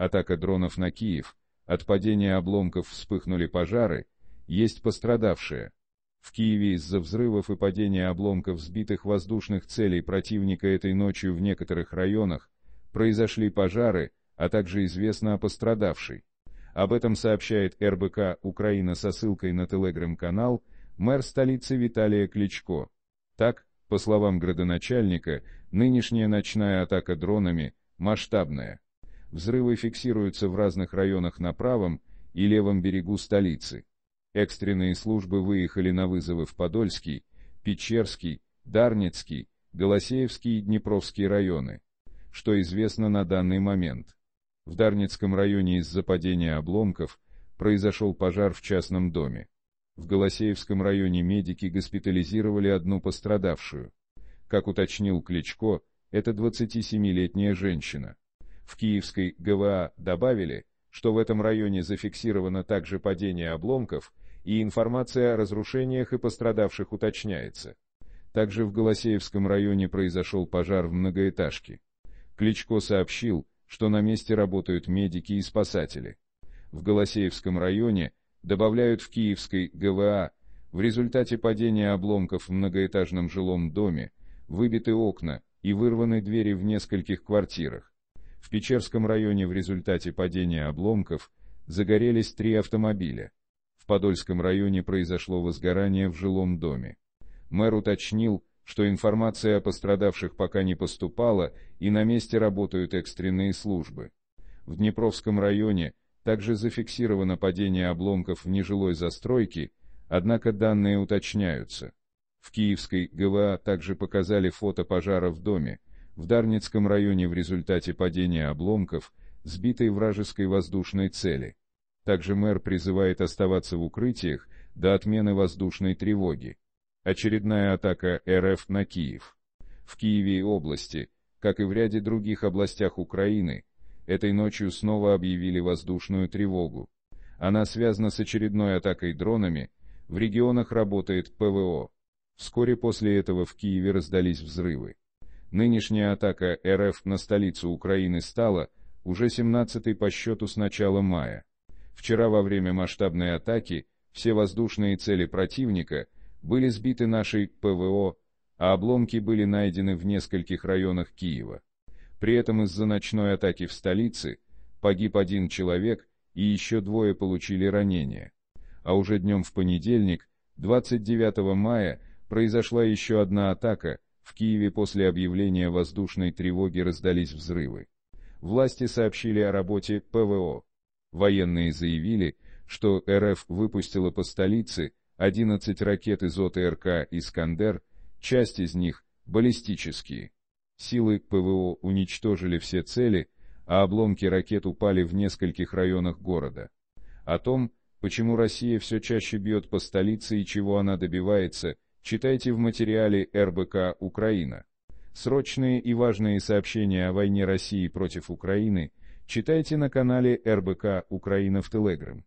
атака дронов на Киев, от падения обломков вспыхнули пожары, есть пострадавшие. В Киеве из-за взрывов и падения обломков сбитых воздушных целей противника этой ночью в некоторых районах произошли пожары, а также известно о пострадавшей. Об этом сообщает РБК «Украина» со ссылкой на телеграм-канал мэр столицы Виталия Кличко. Так, по словам градоначальника, нынешняя ночная атака дронами – масштабная. Взрывы фиксируются в разных районах на правом и левом берегу столицы. Экстренные службы выехали на вызовы в Подольский, Печерский, Дарницкий, Голосеевский и Днепровский районы, что известно на данный момент. В Дарницком районе из-за падения обломков произошел пожар в частном доме. В Голосеевском районе медики госпитализировали одну пострадавшую. Как уточнил Кличко, это 27-летняя женщина. В киевской ГВА добавили, что в этом районе зафиксировано также падение обломков, и информация о разрушениях и пострадавших уточняется. Также в Голосеевском районе произошел пожар в многоэтажке. Кличко сообщил, что на месте работают медики и спасатели. В Голосеевском районе, добавляют в Киевской ГВА, в результате падения обломков в многоэтажном жилом доме, выбиты окна и вырваны двери в нескольких квартирах. В Печерском районе в результате падения обломков загорелись три автомобиля. В Подольском районе произошло возгорание в жилом доме. Мэр уточнил, что информация о пострадавших пока не поступала и на месте работают экстренные службы. В Днепровском районе также зафиксировано падение обломков в нежилой застройке, однако данные уточняются. В Киевской ГВА также показали фото пожара в доме, в Дарницком районе в результате падения обломков, сбитой вражеской воздушной цели. Также мэр призывает оставаться в укрытиях до отмены воздушной тревоги. Очередная атака РФ на Киев. В Киеве и области, как и в ряде других областях Украины, этой ночью снова объявили воздушную тревогу. Она связана с очередной атакой дронами, в регионах работает ПВО. Вскоре после этого в Киеве раздались взрывы. Нынешняя атака РФ на столицу Украины стала уже 17-й по счету с начала мая. Вчера во время масштабной атаки все воздушные цели противника были сбиты нашей ПВО, а обломки были найдены в нескольких районах Киева. При этом из-за ночной атаки в столице погиб один человек и еще двое получили ранения. А уже днем в понедельник, 29 мая, произошла еще одна атака – в Киеве после объявления воздушной тревоги раздались взрывы. Власти сообщили о работе ПВО. Военные заявили, что РФ выпустила по столице 11 ракет из ОТРК «Искандер», часть из них – баллистические. Силы ПВО уничтожили все цели, а обломки ракет упали в нескольких районах города. О том, почему Россия все чаще бьет по столице и чего она добивается – Читайте в материале РБК «Украина». Срочные и важные сообщения о войне России против Украины читайте на канале РБК «Украина» в Телеграм.